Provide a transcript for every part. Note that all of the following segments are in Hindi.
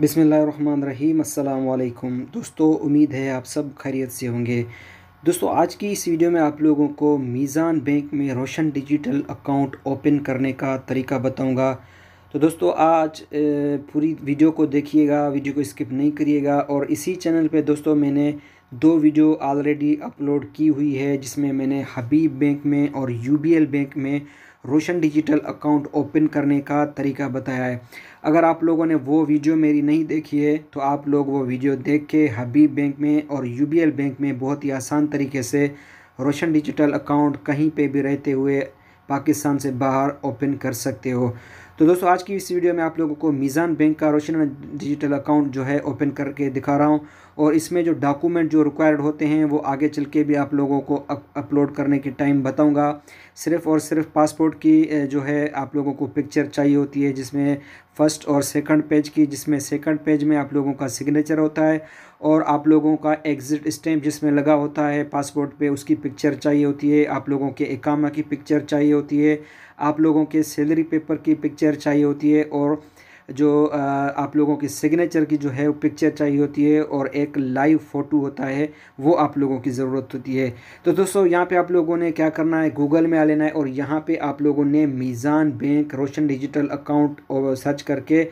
बिसमीम् अल्लाम दोस्तों उम्मीद है आप सब खैरियत से होंगे दोस्तों आज की इस वीडियो में आप लोगों को मीज़ान बैंक में रोशन डिजिटल अकाउंट ओपन करने का तरीका बताऊंगा तो दोस्तों आज पूरी वीडियो को देखिएगा वीडियो को स्किप नहीं करिएगा और इसी चैनल पे दोस्तों मैंने दो वीडियो ऑलरेडी अपलोड की हुई है जिसमें मैंने हबीब बैंक में और यू बैंक में रोशन डिजिटल अकाउंट ओपन करने का तरीका बताया है अगर आप लोगों ने वो वीडियो मेरी नहीं देखी है तो आप लोग वो वीडियो देख के हबीब बैंक में और यू बैंक में बहुत ही आसान तरीके से रोशन डिजिटल अकाउंट कहीं पे भी रहते हुए पाकिस्तान से बाहर ओपन कर सकते हो तो दोस्तों आज की इस वीडियो में आप लोगों को मीज़ान बैंक का रोशन डिजिटल अकाउंट जो है ओपन करके दिखा रहा हूँ और इसमें जो डॉक्यूमेंट जो रिक्वायर्ड होते हैं वो आगे चल के भी आप लोगों को अपलोड करने के टाइम बताऊँगा सिर्फ़ और सिर्फ पासपोर्ट की जो है आप लोगों को पिक्चर चाहिए होती है जिसमें फ़र्स्ट और सेकंड पेज की जिसमें सेकंड पेज में आप लोगों का सिग्नेचर होता है और आप लोगों का एग्ज़िट स्टैम्प जिसमें लगा होता है पासपोर्ट पर उसकी पिक्चर चाहिए होती है आप लोगों के एकामा की पिक्चर चाहिए होती है आप लोगों के सैलरी पेपर की पिक्चर चाहिए होती है और जो आप लोगों की सिग्नेचर की जो है वो पिक्चर चाहिए होती है और एक लाइव फ़ोटो होता है वो आप लोगों की ज़रूरत होती है तो दोस्तों यहाँ पे आप लोगों ने क्या करना है गूगल में आ लेना है और यहाँ पे आप लोगों ने Meezan bank Roshan digital account और सर्च करके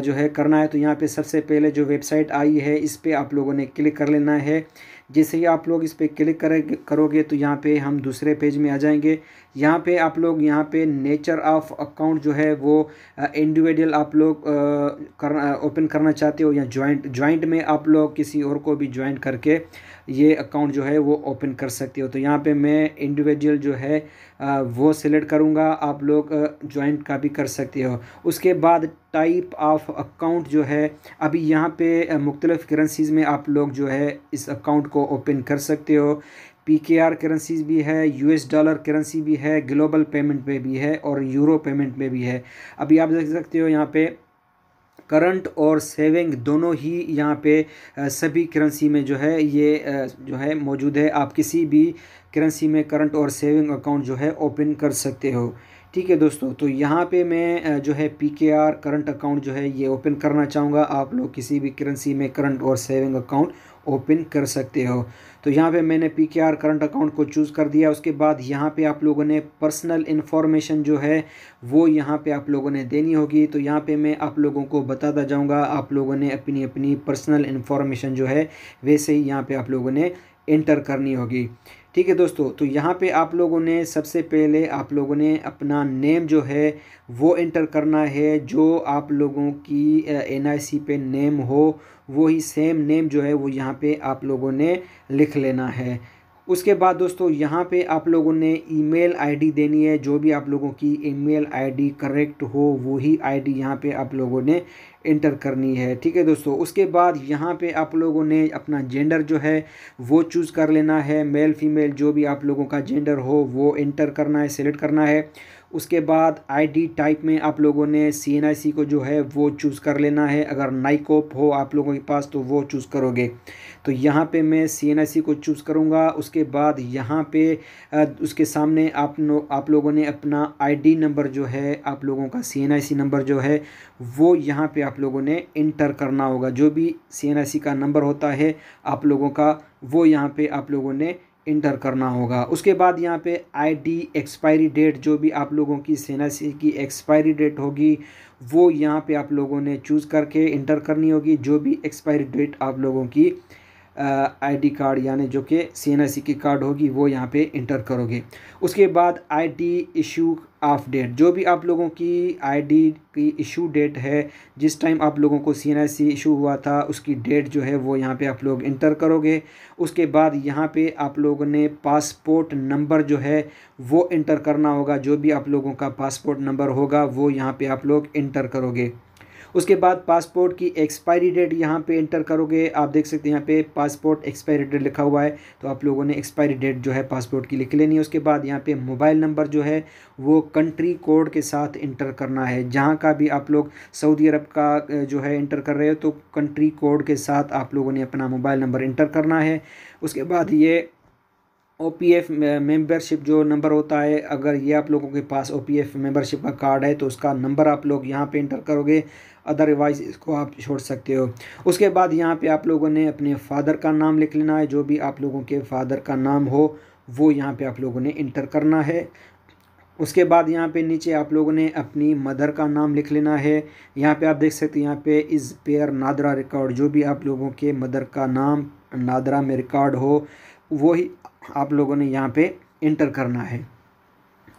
जो है करना है तो यहाँ पर सबसे पहले जो वेबसाइट आई है इस पर आप लोगों ने क्लिक कर लेना है जैसे ही आप लोग इस पर क्लिक करें करोगे तो यहाँ पे हम दूसरे पेज में आ जाएंगे यहाँ पे आप लोग यहाँ पे नेचर ऑफ अकाउंट जो है वो इंडिविजुअल आप लोग करना ओपन करना चाहते हो या ज्वाइंट ज्वाइंट में आप लोग किसी और को भी ज्वाइंट करके ये अकाउंट जो है वो ओपन कर सकते हो तो यहाँ पे मैं इंडिविजुअल जो है वो सिलेक्ट करूँगा आप लोग ज्वाइंट का भी कर सकते हो उसके बाद टाइप ऑफ अकाउंट जो है अभी यहाँ पे मुख्तलिफ़ करेंसीज़ में आप लोग जो है इस अकाउंट को ओपन कर सकते हो पी के आर करेंसीज भी है यू एस डॉलर करेंसी भी है ग्लोबल पेमेंट में भी है और यूरो पेमेंट में भी है अभी आप देख सकते हो यहाँ पे करंट और सेविंग दोनों ही यहाँ पे सभी करेंसी में जो है ये जो है मौजूद है आप किसी भी करेंसी में करंट और सेविंग अकाउंट जो है ओपन कर सकते हो ठीक है दोस्तों तो यहाँ पे मैं जो है P K R current account जो है ये ओपन करना चाहूँगा आप लोग किसी भी करेंसी में करंट और सेविंग अकाउंट ओपन कर सकते हो तो यहाँ पे मैंने P K R current account को चूज़ कर दिया उसके बाद यहाँ पे आप लोगों ने पर्सनल इन्फॉर्मेशन जो है वो यहाँ पे आप लोगों ने देनी होगी तो यहाँ पे मैं आप लोगों को बताता जाऊँगा आप लोगों ने अपनी अपनी पर्सनल इन्फॉर्मेशन जो है वैसे ही यहाँ पर आप लोगों ने इंटर करनी होगी ठीक है दोस्तों तो यहाँ पे आप लोगों ने सबसे पहले आप लोगों ने अपना नेम जो है वो इंटर करना है जो आप लोगों की एन आई सी पे नेम हो वही सेम नेम जो है वो यहाँ पे आप लोगों ने लिख लेना है उसके बाद दोस्तों यहाँ पे आप लोगों ने ईमेल आईडी देनी है जो भी आप लोगों की ईमेल आईडी करेक्ट हो वो ही आईडी यहाँ पे आप लोगों ने इंटर करनी है ठीक है दोस्तों उसके बाद यहाँ पे आप लोगों ने अपना जेंडर जो है वो चूज़ कर लेना है मेल फीमेल जो भी आप लोगों का जेंडर हो वो इंटर करना है सेलेक्ट करना है उसके बाद आईडी टाइप में आप लोगों ने सी को जो है वो चूज़ कर लेना है अगर नाइकोप हो आप लोगों के पास तो वो चूज़ करोगे तो यहाँ पे मैं सी को चूज़ करूँगा उसके बाद यहाँ पे उसके सामने आप आप लोगों ने अपना आईडी नंबर जो है आप लोगों का सी नंबर जो है वो यहाँ पे आप लोगों ने इंटर करना होगा जो भी सी का नंबर होता है आप लोगों का वो यहाँ पर आप लोगों ने इंटर करना होगा उसके बाद यहाँ पे आईडी एक्सपायरी डेट जो भी आप लोगों की सेना सी की एक्सपायरी डेट होगी वो यहाँ पे आप लोगों ने चूज़ करके इंटर करनी होगी जो भी एक्सपायरी डेट आप लोगों की आईडी कार्ड यानी जो कि सी की कार्ड होगी वो यहाँ पे इंटर करोगे उसके बाद आईडी इशू ऑफ डेट जो भी आप लोगों की आईडी की इशू डेट है जिस टाइम आप लोगों को सी इशू हुआ था उसकी डेट जो है वो यहाँ पे आप लोग इंटर करोगे उसके बाद यहाँ पे आप लोगों ने पासपोर्ट नंबर जो है वो इंटर करना होगा जो भी आप लोगों का पासपोर्ट नंबर होगा वो यहाँ पर आप लोग इंटर करोगे उसके बाद पासपोर्ट की एक्सपायरी डेट यहाँ पे इंटर करोगे आप देख सकते हैं यहाँ पे पासपोर्ट एक्सपायरी डेट लिखा हुआ है तो आप लोगों ने एक्सपायरी डेट जो है पासपोर्ट की लिख लेनी है उसके बाद यहाँ पे मोबाइल नंबर जो है वो कंट्री कोड के साथ इंटर करना है जहाँ का भी आप लोग सऊदी अरब का जो है इंटर कर रहे हो तो कंट्री कोड के साथ आप लोगों ने अपना मोबाइल नंबर इंटर करना है उसके बाद ये ओ पी एफ मेम्बरशिप जो नंबर होता है अगर ये आप लोगों के पास ओ पी एफ मेम्बरशिप का कार्ड है तो उसका नंबर आप लोग यहाँ पे इंटर करोगे अदरवाइज़ इसको आप छोड़ सकते हो उसके बाद यहाँ पे आप लोगों ने अपने फादर का नाम लिख लेना है जो भी आप लोगों के फादर का नाम हो वो यहाँ पे आप लोगों ने इंटर करना है उसके बाद यहाँ पे नीचे आप लोगों ने अपनी मदर का नाम लिख लेना है यहाँ पे आप देख सकते हैं यहाँ पे इज़ पेयर नादरा रिकॉर्ड जो भी आप लोगों के मदर का नाम नादरा में रिकॉर्ड हो वही आप लोगों ने यहाँ पे इंटर करना है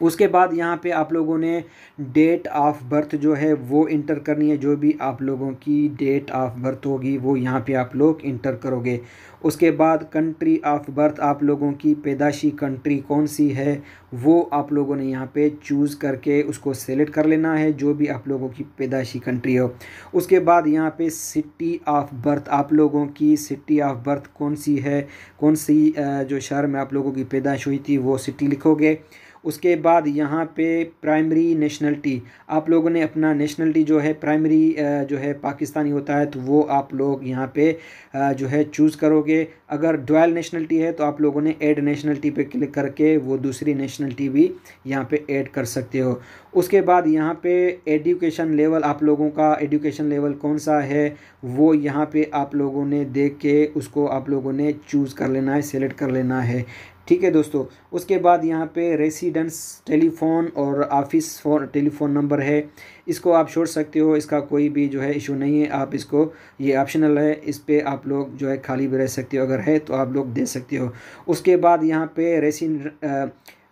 उसके बाद यहाँ पे आप लोगों ने डेट ऑफ बर्थ जो है वो इंटर करनी है जो भी आप लोगों की डेट ऑफ बर्थ होगी वो यहाँ पे आप लोग इंटर करोगे उसके बाद कंट्री ऑफ बर्थ आप लोगों की पैदाशी कंट्री कौन सी है वो आप लोगों ने यहाँ पे चूज़ करके उसको सेलेक्ट कर लेना है जो भी आप लोगों की पैदाशी कंट्री हो उसके बाद यहाँ पे सिटी ऑफ बर्थ आप लोगों की सिटी ऑफ बर्थ कौन सी है कौन सी जो शहर में आप लोगों की पैदाश हुई थी वो सिटी लिखोगे उसके बाद यहाँ पे प्राइमरी नेशनलिटी आप लोगों ने अपना नेशनलिटी जो है प्राइमरी जो है पाकिस्तानी होता है तो वो आप लोग यहाँ पे जो है चूज़ करोगे अगर डोल नेशनलिटी है तो आप लोगों ने एड नेशनलिटी पे क्लिक करके वो दूसरी नेशनलिटी भी यहाँ पे ऐड कर सकते हो उसके बाद यहाँ पे एडुकेशन लेवल आप लोगों का एडुकेशन लेवल कौन सा है वो यहाँ पे आप लोगों ने देख के उसको आप लोगों ने चूज़ कर लेना है सेलेक्ट कर लेना है ठीक है दोस्तों उसके बाद यहाँ पे रेसिडेंस टेलीफोन और ऑफिस फोन टेलीफोन नंबर है इसको आप छोड़ सकते हो इसका कोई भी जो है इशू नहीं है आप इसको ये ऑप्शनल है इस पर आप लोग जो है खाली भी रह सकते हो अगर है तो आप लोग दे सकते हो उसके बाद यहाँ पे रेसिन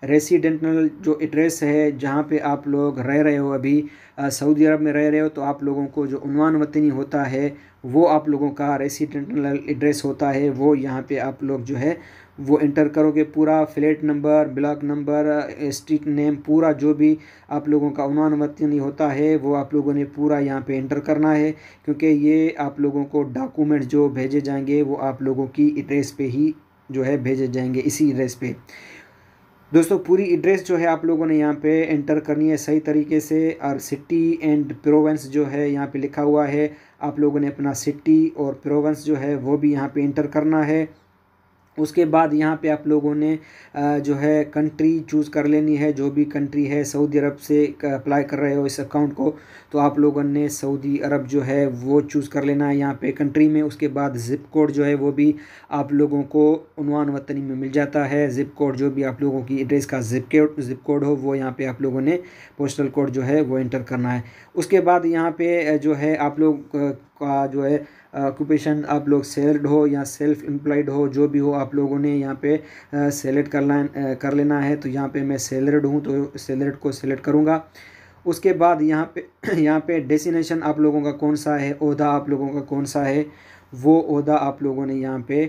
रेसिडेंटल जो एड्रेस है जहाँ पे आप लोग रह रहे हो अभी सऊदी अरब में रह रहे हो तो आप लोगों को जो उनवान वतनी होता है वो आप लोगों का रेसिडेंटल एड्रेस होता है वो यहाँ पे आप लोग जो है वो इंटर करोगे पूरा flat number block number street name पूरा जो भी आप लोगों का उनवान वतनी होता है वो आप लोगों ने पूरा यहाँ पर इंटर करना है क्योंकि ये आप लोगों को डॉक्यूमेंट जो भेजे जाएंगे वो आप लोगों की एड्रेस पर ही जो है भेजे जाएंगे इसी एड्रेस पर दोस्तों पूरी एड्रेस जो है आप लोगों ने यहाँ पे एंटर करनी है सही तरीके से और सिटी एंड प्रोवेंस जो है यहाँ पे लिखा हुआ है आप लोगों ने अपना सिटी और प्रोवेंस जो है वो भी यहाँ पे एंटर करना है उसके बाद यहाँ पे आप लोगों ने जो है कंट्री चूज़ कर लेनी है जो भी कंट्री है सऊदी अरब से अप्लाई कर रहे हो इस अकाउंट को तो आप लोगों ने सऊदी अरब जो है वो चूज़ कर लेना है यहाँ पे कंट्री में उसके बाद ज़िप कोड जो है वो भी आप लोगों को उनवान वतनी में मिल जाता है ज़िप कोड जो भी आप लोगों की एड्रेस का ज़िप कोड ज़िप कोड हो वो यहाँ पर आप लोगों ने पोस्टल कोड जो है वो इंटर करना है उसके बाद यहाँ पर जो है आप लोग का जो है ऑक्यूपेशन आप लोग सेल्ड हो या सेल्फ एम्प्लॉयड हो जो भी हो आप लोगों ने यहाँ पे सेलेक्ट करना कर लेना है तो यहाँ पे मैं सेलरड हूँ तो सेलरड को सेलेक्ट करूँगा उसके बाद यहाँ पे यहाँ पे डेस्टिनेशन आप लोगों का कौन सा है अहदा आप लोगों का कौन सा है वो अहदा आप लोगों ने यहाँ पे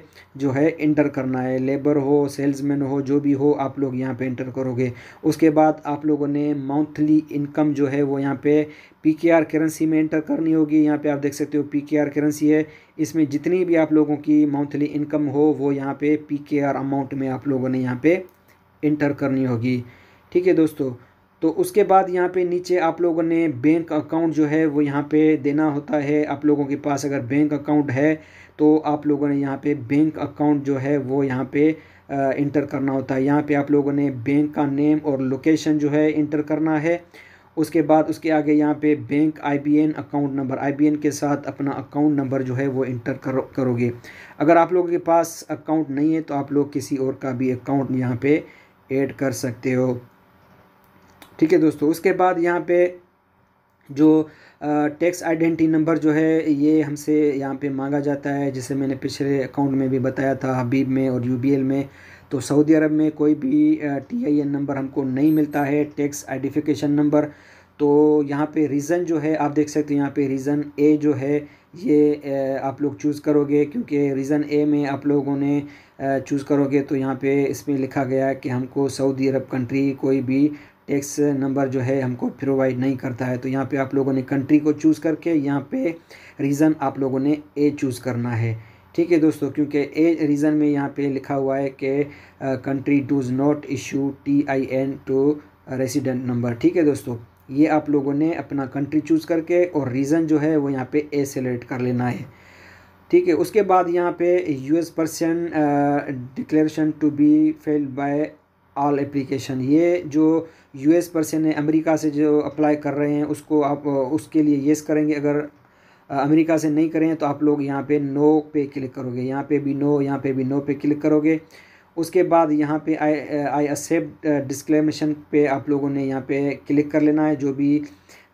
जो है इंटर करना है लेबर हो सेल्समैन हो जो भी हो आप लोग यहाँ पे इंटर करोगे उसके बाद आप लोगों ने मंथली इनकम जो है वो यहाँ पे पी के आर करेंसी में इंटर करनी होगी यहाँ पे आप देख सकते हो पी के आर करेंसी है इसमें जितनी भी आप लोगों की मंथली इनकम हो वो यहाँ पर पी के आर अमाउंट में आप लोगों ने यहाँ पर इंटर करनी होगी ठीक है दोस्तों तो उसके बाद यहाँ पे नीचे आप लोगों ने बैंक अकाउंट जो है वो यहाँ पे देना होता है आप लोगों के पास अगर बैंक अकाउंट है तो आप लोगों ने यहाँ पे बैंक अकाउंट जो है वो यहाँ पे इंटर करना होता है यहाँ पे आप लोगों ने बैंक का नेम और लोकेशन जो है इंटर करना है उसके बाद उसके आगे यहाँ पे bank IBAN account number IBAN के साथ अपना अकाउंट नंबर जो है वो इंटर करो करोगे अगर आप लोगों के पास अकाउंट नहीं है तो आप लोग किसी और का भी अकाउंट यहाँ पे ऐड कर सकते हो ठीक है दोस्तों उसके बाद यहाँ पे जो टैक्स आइडेंटिटी नंबर जो है ये हमसे यहाँ पे मांगा जाता है जिसे मैंने पिछले अकाउंट में भी बताया था हबीब में और यू में तो सऊदी अरब में कोई भी टी आई एन नंबर हमको नहीं मिलता है टैक्स आइडेंटिफिकेशन नंबर तो यहाँ पे रीज़न जो है आप देख सकते हैं यहाँ पे रीज़न ए जो है ये आप लोग चूज़ करोगे क्योंकि रीज़न ए में आप लोगों ने चूज़ करोगे तो यहाँ पे इसमें लिखा गया है कि हमको सऊदी अरब कंट्री कोई भी टैक्स नंबर जो है हमको प्रोवाइड नहीं करता है तो यहाँ पे आप लोगों ने कंट्री को चूज़ करके यहाँ पे रीज़न आप लोगों ने ए चूज़ करना है ठीक है दोस्तों क्योंकि ए रीज़न में यहाँ पे लिखा हुआ है कि country does not issue T I N to resident number ठीक है दोस्तों ये आप लोगों ने अपना कंट्री चूज़ करके और रीज़न जो है वो यहाँ पर ए सेलेक्ट कर लेना है ठीक है उसके बाद यहाँ पे US person declaration to be filled by all application ये जो यू एस पर्सन है अमेरिका से जो अप्लाई कर रहे हैं उसको आप उसके लिए येस करेंगे अगर अमेरिका से नहीं करें तो आप लोग यहाँ पे नो पे क्लिक करोगे यहाँ पे भी नो यहाँ पे भी नो पे क्लिक करोगे उसके बाद यहाँ पे आई आई एक्सेप्ट डिस्क्लेमेशन पे आप लोगों ने यहाँ पे क्लिक कर लेना है जो भी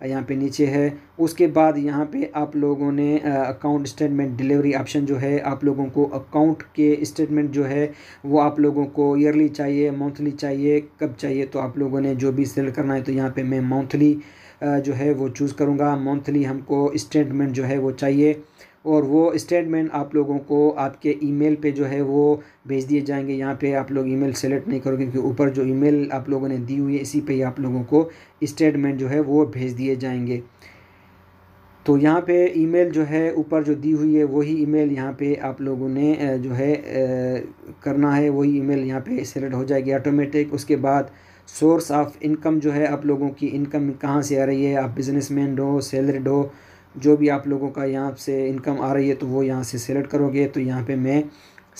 यहाँ पे नीचे है उसके बाद यहाँ पे आप लोगों ने अकाउंट स्टेटमेंट डिलीवरी ऑप्शन जो है आप लोगों को अकाउंट के स्टेटमेंट जो है वो आप लोगों को ईयरली चाहिए मंथली चाहिए कब चाहिए तो आप लोगों ने जो भी सेल करना है तो यहाँ पे मैं मंथली जो है वो चूज़ करूँगा मंथली हमको स्टेटमेंट जो है वो चाहिए और वो स्टेटमेंट आप लोगों को आपके ईमेल पे जो है वो भेज दिए जाएंगे यहाँ पे आप लोग ईमेल सेलेक्ट नहीं करोगे क्योंकि ऊपर जो ईमेल आप लोगों ने दी हुई है इसी पे ही आप लोगों को स्टेटमेंट जो है वो भेज दिए जाएंगे तो यहाँ पे ईमेल जो है ऊपर जो दी हुई है वही ईमेल यहाँ पे आप लोगों ने जो है करना है वही ई मेल यहाँ पे सेलेक्ट हो जाएगी ऑटोमेटिक उसके बाद सोर्स ऑफ इनकम जो है आप लोगों की इनकम कहाँ से आ रही है आप मैन हो सैलरीड हो जो भी आप लोगों का यहाँ से इनकम आ रही है तो वो यहाँ से सेलेक्ट करोगे तो यहाँ पे मैं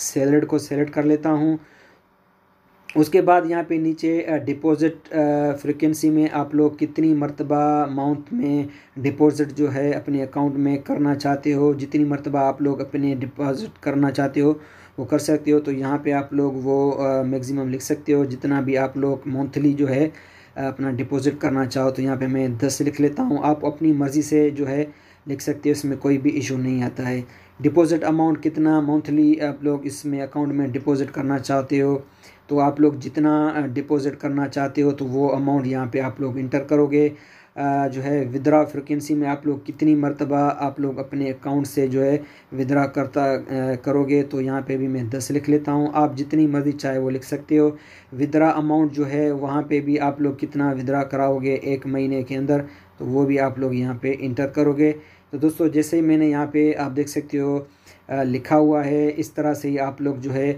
सैलड को सेलेक्ट कर लेता हूँ उसके बाद यहाँ पे नीचे डिपॉज़िट फ्रिक्वेंसी में आप लोग कितनी मरतबा अमाउंट में डिपॉज़िट जो है अपने अकाउंट में करना चाहते हो जितनी मरतबा आप लोग अपने डिपॉज़िट करना चाहते हो वो कर सकते हो तो यहाँ पे आप लोग वो मैक्सिमम लिख सकते हो जितना भी आप लोग मंथली जो है अपना डिपॉज़िट करना चाहो तो यहाँ पे मैं दस लिख लेता हूँ आप अपनी मर्ज़ी से जो है लिख सकते हो इसमें कोई भी इशू नहीं आता है डिपॉज़िट अमाउंट कितना मंथली आप लोग इसमें अकाउंट में डिपॉज़िट करना चाहते हो तो आप लोग जितना डिपॉज़िट करना चाहते हो तो वो अमाउंट यहाँ पे आप लोग इंटर करोगे जो है विद्रा फ्रिक्वेंसी में आप लोग कितनी मरतबा आप लोग अपने अकाउंट से जो है विद्रा करता करोगे तो यहाँ पे भी मैं दस लिख लेता हूँ आप जितनी मर्ज़ी चाहे वो लिख सकते हो विद्रा अमाउंट जो है वहाँ पे भी आप लोग कितना विद्रा कराओगे एक महीने के अंदर तो वो भी आप लोग यहाँ पे इंटर करोगे तो दोस्तों जैसे ही मैंने यहाँ पर आप देख सकते हो लिखा हुआ है इस तरह से ही आप लोग जो है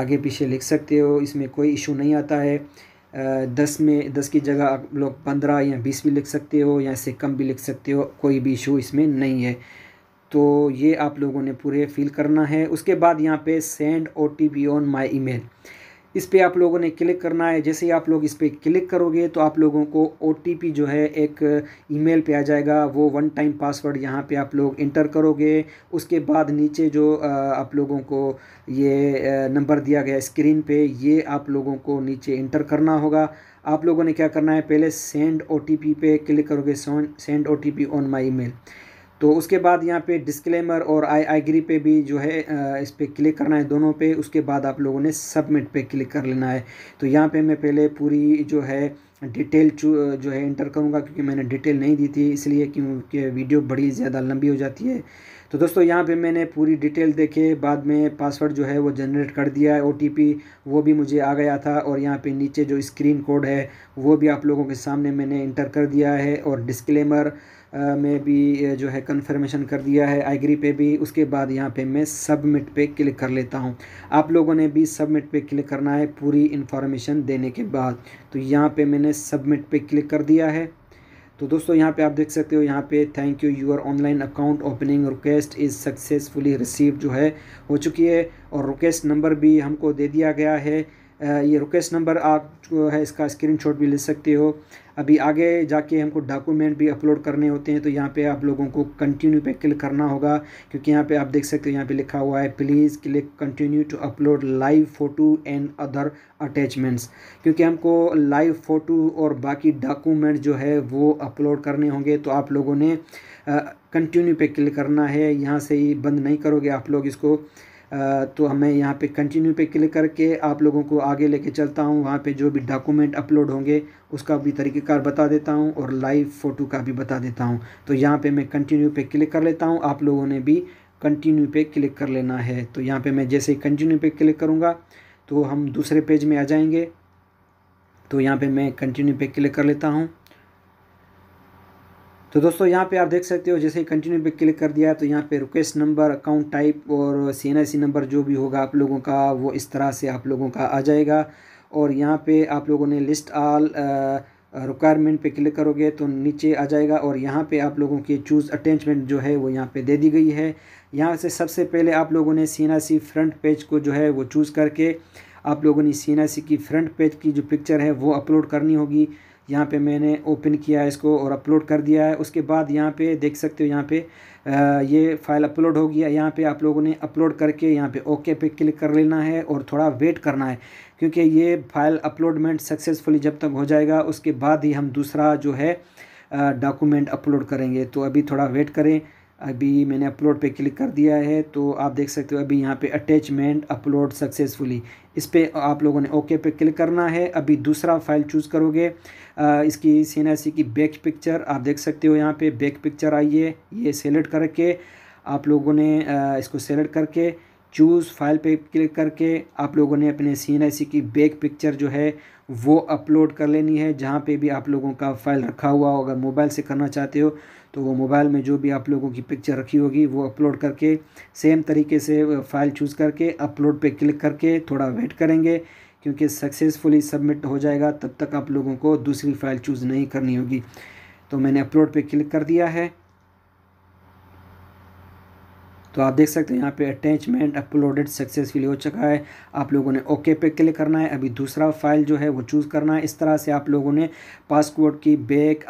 आगे पीछे लिख सकते हो इसमें कोई इशू नहीं आता है दस में दस की जगह आप लोग पंद्रह या बीस भी लिख सकते हो या इससे कम भी लिख सकते हो कोई भी इशू इसमें नहीं है तो ये आप लोगों ने पूरे फिल करना है उसके बाद यहाँ पे send O T P on my email इस पर आप लोगों ने क्लिक करना है जैसे ही आप लोग इस पर क्लिक करोगे तो आप लोगों को ओ जो है एक ईमेल पे आ जाएगा वो वन टाइम पासवर्ड यहाँ पे आप लोग इंटर करोगे उसके बाद नीचे जो आप लोगों को ये नंबर दिया गया स्क्रीन पे ये आप लोगों को नीचे इंटर करना होगा आप लोगों ने क्या करना है पहले सेंड ओ पे क्लिक करोगे send O T on my e तो उसके बाद यहाँ पे डिस्क्लेमर और आई आईग्री पे भी जो है इस पर क्लिक करना है दोनों पे उसके बाद आप लोगों ने सबमिट पे क्लिक कर लेना है तो यहाँ पे मैं पहले पूरी जो है डिटेल जो है इंटर करूँगा क्योंकि मैंने डिटेल नहीं दी थी इसलिए क्योंकि वीडियो बड़ी ज़्यादा लंबी हो जाती है तो दोस्तों यहाँ पे मैंने पूरी डिटेल देखे बाद में पासवर्ड जो है वो जनरेट कर दिया है ओ वो भी मुझे आ गया था और यहाँ पे नीचे जो स्क्रीन कोड है वो भी आप लोगों के सामने मैंने इंटर कर दिया है और डिस्क्लेमर में भी जो है कन्फर्मेशन कर दिया है एग्री पे भी उसके बाद यहाँ पे मैं सबमिट पे क्लिक कर लेता हूँ आप लोगों ने भी सबमिट पे क्लिक करना है पूरी इन्फॉर्मेशन देने के बाद तो यहाँ पे मैंने सबमिट पे क्लिक कर दिया है तो दोस्तों यहाँ पे आप देख सकते हो यहाँ पे thank you your online account opening request is successfully receive जो है हो चुकी है और रिक्वेस्ट नंबर भी हमको दे दिया गया है ये रिक्वेस्ट नंबर आप जो है इसका स्क्रीनशॉट भी ले सकते हो अभी आगे जाके हमको डॉक्यूमेंट भी अपलोड करने होते हैं तो यहाँ पे आप लोगों को कंटिन्यू पे क्लिक करना होगा क्योंकि यहाँ पे आप देख सकते हो यहाँ पे लिखा हुआ है please click continue to upload live photo and other attachments क्योंकि हमको लाइव फ़ोटो और बाकी डॉक्यूमेंट जो है वो अपलोड करने होंगे तो आप लोगों ने कंटिन्यू पे क्लिक करना है यहाँ से ही बंद नहीं करोगे आप लोग इसको तो हमें यहाँ पे कंटिन्यू पे क्लिक करके आप लोगों को आगे लेके चलता हूँ वहाँ पे जो भी डॉक्यूमेंट अपलोड होंगे उसका भी तरीक़ेकार बता देता हूँ और लाइव फ़ोटो का भी बता देता हूँ तो यहाँ पे मैं कंटिन्यू पे क्लिक कर लेता हूँ आप लोगों ने भी कंटिन्यू पे क्लिक कर लेना है तो यहाँ पर मैं जैसे ही कंटिन्यू पे क्लिक करूँगा तो हम दूसरे पेज में आ जाएंगे तो यहाँ पर मैं कंटिन्यू पे क्लिक कर लेता हूँ तो दोस्तों यहाँ पे आप देख सकते हो जैसे ही कंटिन्यू पे क्लिक कर दिया तो यहाँ पे रिक्वेस्ट नंबर अकाउंट टाइप और सी एन नंबर जो भी होगा आप लोगों का वो इस तरह से आप लोगों का आ जाएगा और यहाँ पे आप लोगों ने लिस्ट आल रिक्वायरमेंट पे क्लिक करोगे तो नीचे आ जाएगा और यहाँ पे आप लोगों की चूज़ अटैचमेंट जो है वो यहाँ पे दे दी गई है यहाँ से सबसे पहले आप लोगों ने सी फ्रंट पेज को जो है वो चूज़ करके आप लोगों ने सी की फ्रंट पेज की जो पिक्चर है वो अपलोड करनी होगी यहाँ पे मैंने ओपन किया है इसको और अपलोड कर दिया है उसके बाद यहाँ पे देख सकते हो यहाँ पे आ, ये फाइल अपलोड हो गया यहाँ पे आप लोगों ने अपलोड करके यहाँ पे ओके पे क्लिक कर लेना है और थोड़ा वेट करना है क्योंकि ये फाइल अपलोडमेंट सक्सेसफुली जब तक हो जाएगा उसके बाद ही हम दूसरा जो है डॉक्यूमेंट अपलोड करेंगे तो अभी थोड़ा वेट करें अभी मैंने अपलोड पे क्लिक कर दिया है तो आप देख सकते हो अभी यहाँ पे अटैचमेंट अपलोड सक्सेसफुली इस पर आप लोगों ने ओके पे क्लिक करना है अभी दूसरा फाइल चूज़ करोगे आ, इसकी सी की बैक पिक्चर आप देख सकते हो यहाँ पे बैक पिक्चर आई है ये सेलेक्ट करके आप लोगों ने आ, इसको सेलेक्ट करके चूज़ फाइल पे क्लिक करके आप लोगों ने अपने सी की बैक पिक्चर जो है वो अपलोड कर लेनी है जहाँ पे भी आप लोगों का फ़ाइल रखा हुआ हो अगर मोबाइल से करना चाहते हो तो वो मोबाइल में जो भी आप लोगों की पिक्चर रखी होगी वो अपलोड करके सेम तरीके से फाइल चूज़ करके अपलोड पे क्लिक करके थोड़ा वेट करेंगे क्योंकि सक्सेसफुली सबमिट हो जाएगा तब तक आप लोगों को दूसरी फाइल चूज़ नहीं करनी होगी तो मैंने अपलोड पे क्लिक कर दिया है तो आप देख सकते हैं यहाँ पे अटैचमेंट अपलोडेड सक्सेसफुली हो चुका है आप लोगों ने ओके पे क्लिक करना है अभी दूसरा फाइल जो है वो चूज़ करना है इस तरह से आप लोगों ने पासपोर्ट की बैक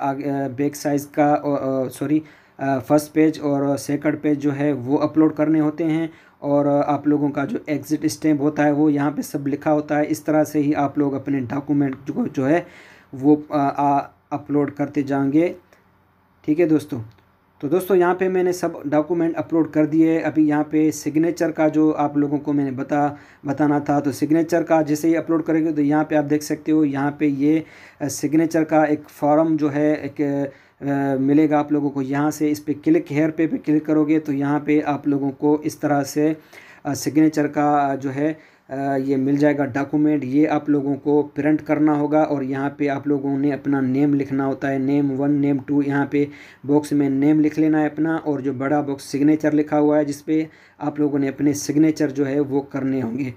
बैक साइज़ का सॉरी फर्स्ट पेज और सेकंड पेज जो है वो अपलोड करने होते हैं और आप लोगों का जो एग्ज़िट स्टेप होता है वो यहाँ पर सब लिखा होता है इस तरह से ही आप लोग अपने डॉक्यूमेंट को जो है वो अपलोड करते जाएंगे ठीक है दोस्तों तो दोस्तों यहाँ पे मैंने सब डॉक्यूमेंट अपलोड कर दिए अभी यहाँ पे सिग्नेचर का जो आप लोगों को मैंने बता बताना था तो सिग्नेचर का जैसे ही अपलोड करेंगे तो यहाँ पे आप देख सकते हो यहाँ पे ये सिग्नेचर का एक फॉर्म जो है एक आ, मिलेगा आप लोगों को यहाँ से इस पर क्लिक हेयर पे पे क्लिक करोगे तो यहाँ पर आप लोगों को इस तरह से सिग्नेचर का जो है ये मिल जाएगा डॉक्यूमेंट ये आप लोगों को प्रिंट करना होगा और यहाँ पे आप लोगों ने अपना नेम लिखना होता है नेम वन नेम टू यहाँ पे बॉक्स में नेम लिख लेना है अपना और जो बड़ा बॉक्स सिग्नेचर लिखा हुआ है जिसपे आप लोगों ने अपने सिग्नेचर जो है वो करने होंगे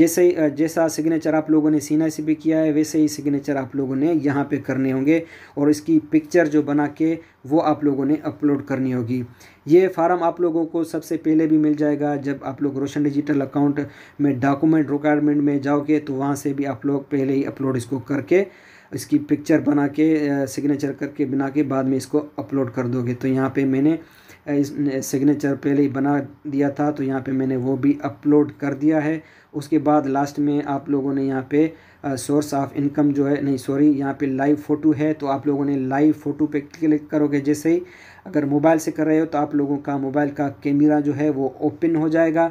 जैसे जैसा सिग्नेचर आप लोगों ने सीना से भी किया है वैसे ही सिग्नेचर आप लोगों ने यहाँ पे करने होंगे और इसकी पिक्चर जो बना के वो आप लोगों ने अपलोड करनी होगी ये फार्म आप लोगों को सबसे पहले भी मिल जाएगा जब आप लोग रोशन डिजिटल अकाउंट में डॉक्यूमेंट रिक्वायरमेंट में जाओगे तो वहाँ से भी आप लोग पहले ही अपलोड इसको करके इसकी पिक्चर बना के सिग्नेचर करके बना के बाद में इसको अपलोड कर दोगे तो यहाँ पे मैंने सिग्नेचर पहले ही बना दिया था तो यहाँ पे मैंने वो भी अपलोड कर दिया है उसके बाद लास्ट में आप लोगों ने यहाँ पे सोर्स ऑफ इनकम जो है नहीं सॉरी यहाँ पे लाइव फ़ोटो है तो आप लोगों ने लाइव फ़ोटो पे क्लिक करोगे जैसे ही अगर मोबाइल से कर रहे हो तो आप लोगों का मोबाइल का कैमरा जो है वो ओपन हो जाएगा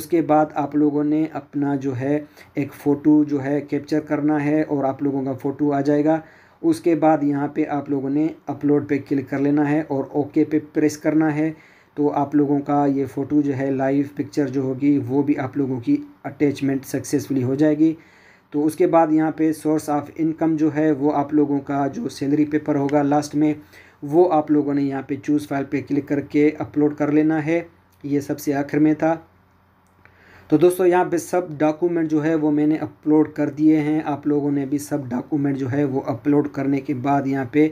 उसके बाद आप लोगों ने अपना जो है एक फ़ोटो जो है कैप्चर करना है और आप लोगों का फ़ोटो आ जाएगा उसके बाद यहाँ पे आप लोगों ने अपलोड पे क्लिक कर लेना है और ओके पे प्रेस करना है तो आप लोगों का ये फ़ोटो जो है लाइव पिक्चर जो होगी वो भी आप लोगों की अटैचमेंट सक्सेसफुली हो जाएगी तो उसके बाद यहाँ पे सोर्स ऑफ इनकम जो है वो आप लोगों का जो सैलरी पेपर होगा लास्ट में वो आप लोगों ने यहाँ पे चूज़ फाइल पे क्लिक करके अपलोड कर लेना है ये सबसे आखिर में था तो दोस्तों यहाँ पे सब डॉक्यूमेंट जो है वो मैंने अपलोड कर दिए हैं आप लोगों ने भी सब डॉक्यूमेंट जो है वो अपलोड करने के बाद यहाँ पे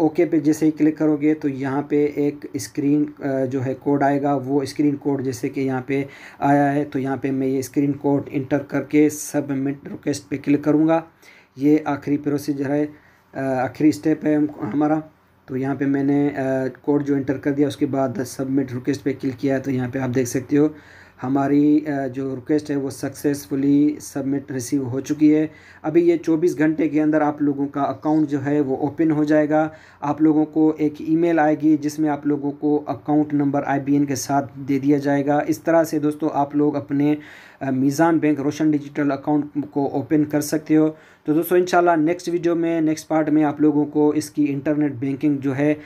ओके पे जैसे ही क्लिक करोगे तो यहाँ पे एक स्क्रीन जो है कोड आएगा वो स्क्रीन कोड जैसे कि यहाँ पे आया है तो यहाँ पे मैं ये स्क्रीन कोड इंटर करके सबमिट रिक्वेस्ट पर क्लिक करूँगा ये आखिरी प्रोसीजर है आखिरी स्टेप है हमारा तो यहाँ पे मैंने कोड जो इंटर कर दिया उसके बाद सबमिट रिक्वेस्ट पे क्लिक किया है तो यहाँ पे आप देख सकते हो हमारी जो रिक्वेस्ट है वो सक्सेसफुली सबमिट रिसीव हो चुकी है अभी ये 24 घंटे के अंदर आप लोगों का अकाउंट जो है वो ओपन हो जाएगा आप लोगों को एक ईमेल आएगी जिसमें आप लोगों को अकाउंट नंबर आईबीएन के साथ दे दिया जाएगा इस तरह से दोस्तों आप लोग अपने Meezan bank Roshan digital account को ओपन कर सकते हो तो दोस्तों इंशाल्लाह नेक्स्ट वीडियो में नेक्स्ट पार्ट में आप लोगों को इसकी इंटरनेट बैंकिंग जो है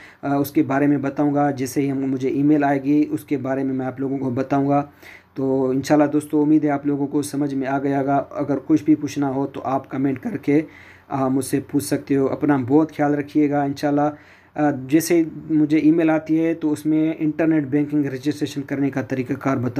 उसके बारे में बताऊंगा जैसे ही हम मुझे ईमेल आएगी उसके बारे में मैं आप लोगों को बताऊंगा तो इंशाल्लाह दोस्तों उम्मीद है आप लोगों को समझ में आ गया अगर कुछ भी पूछना हो तो आप कमेंट करके मुझसे पूछ सकते हो अपना बहुत ख्याल रखिएगा इन जैसे मुझे ईमेल आती है तो उसमें इंटरनेट बैंकिंग रजिस्ट्रेशन करने का तरीक़ाकार बता